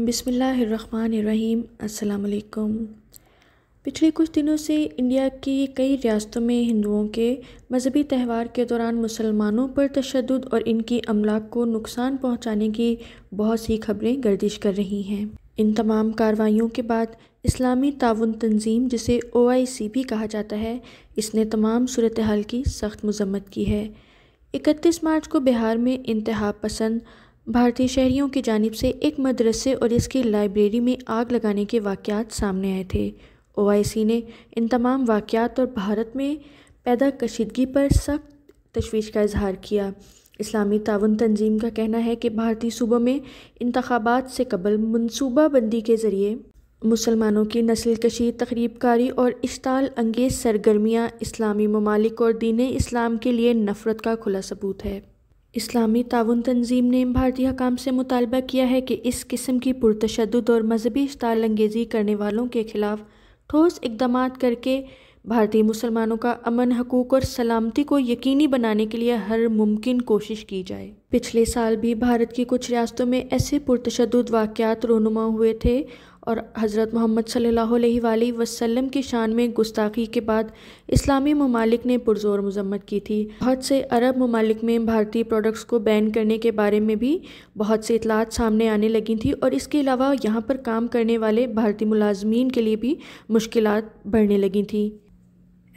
बिसमीम् अल्लाम पिछले कुछ दिनों से इंडिया की कई रियासतों में हिंदुओं के मज़हबी त्यौहार के दौरान मुसलमानों पर तशद और इनकी अमलाक को नुकसान पहुंचाने की बहुत सी खबरें गर्दिश कर रही हैं इन तमाम कार्रवाइयों के बाद इस्लामी ताउन तंजीम जिसे ओ भी कहा जाता है इसने तमाम सूरत हाल की सख्त मजम्मत की है इकतीस मार्च को बिहार में इंतहा पसंद भारतीय शहरियों की जानब से एक मदरसे और इसकी लाइब्रेरी में आग लगाने के वाक़ात सामने आए थे ओआईसी ने इन तमाम वाक़ात और भारत में पैदा कशीदगी पर सख्त तशवीश का इजहार किया इस्लामी ताउन तंजीम का कहना है कि भारतीय सूबों में इंतबात से कबल मनसूबा बंदी के ज़रिए मुसलमानों की नस्ल कशी तकरीबकारी और इश्ताल अंगेज सरगर्मियाँ इस्लामी ममालिक और दीन इस्लाम के लिए नफ़रत का खुला सबूत है इस्लामी ताउन तंजीम ने भारतीय हकाम से मुतालबा किया है कि इस किस्म की पुरतशद और मजहबी अंगेजी करने वालों के ख़िलाफ़ ठोस इकदाम करके भारतीय मुसलमानों का अमन हकूक और सलामती को यकीनी बनाने के लिए हर मुमकिन कोशिश की जाए पिछले साल भी भारत की कुछ रियासतों में ऐसे पुरतशद वाक़ रोनुमा हुए थे और हज़रत मोहम्मद सल्लल्लाहु अलैहि वसल्लम की शान में गुस्ताखी के बाद इस्लामी ममालिक ने पुरजोर मजम्मत की थी बहुत से अरब ममालिक में भारतीय प्रोडक्ट्स को बैन करने के बारे में भी बहुत से इतलात सामने आने लगी थी और इसके अलावा यहाँ पर काम करने वाले भारतीय मुलाजमीन के लिए भी मुश्किल बढ़ने लगी थी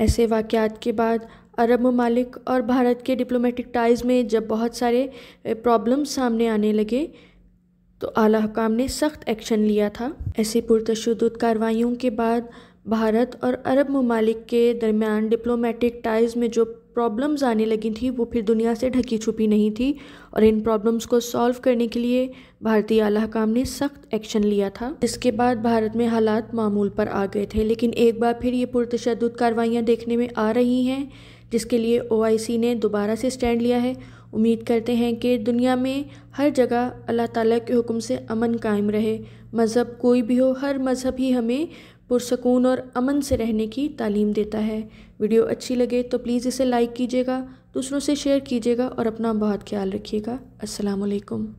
ऐसे वाक़ात के बाद अरब ममालिक और भारत के डिप्लोमेटिक टाइज़ में जब बहुत सारे प्रॉब्लम्स सामने आने लगे तो आला हकाम ने सख्त एक्शन लिया था ऐसे पुरतशद कार्रवाइयों के बाद भारत और अरब ममालिक के दरमियान डिप्लोमेटिक टाइज़ में जो प्रॉब्लम्स आने लगी थी वो फिर दुनिया से ढकी छुपी नहीं थी और इन प्रॉब्लम्स को सॉल्व करने के लिए भारतीय आला हकाम ने सख्त एक्शन लिया था इसके बाद भारत में हालात मामूल पर आ गए थे लेकिन एक बार फिर ये पुरतशद कार्रवाइयाँ देखने में आ रही हैं जिसके लिए ओ ने दोबारा से स्टैंड लिया है उम्मीद करते हैं कि दुनिया में हर जगह अल्लाह ताला के हुक्म से अमन कायम रहे मज़हब कोई भी हो हर मज़हब ही हमें पुरसकून और अमन से रहने की तालीम देता है वीडियो अच्छी लगे तो प्लीज़ इसे लाइक कीजिएगा दूसरों से शेयर कीजिएगा और अपना बहुत ख्याल रखिएगा असलकम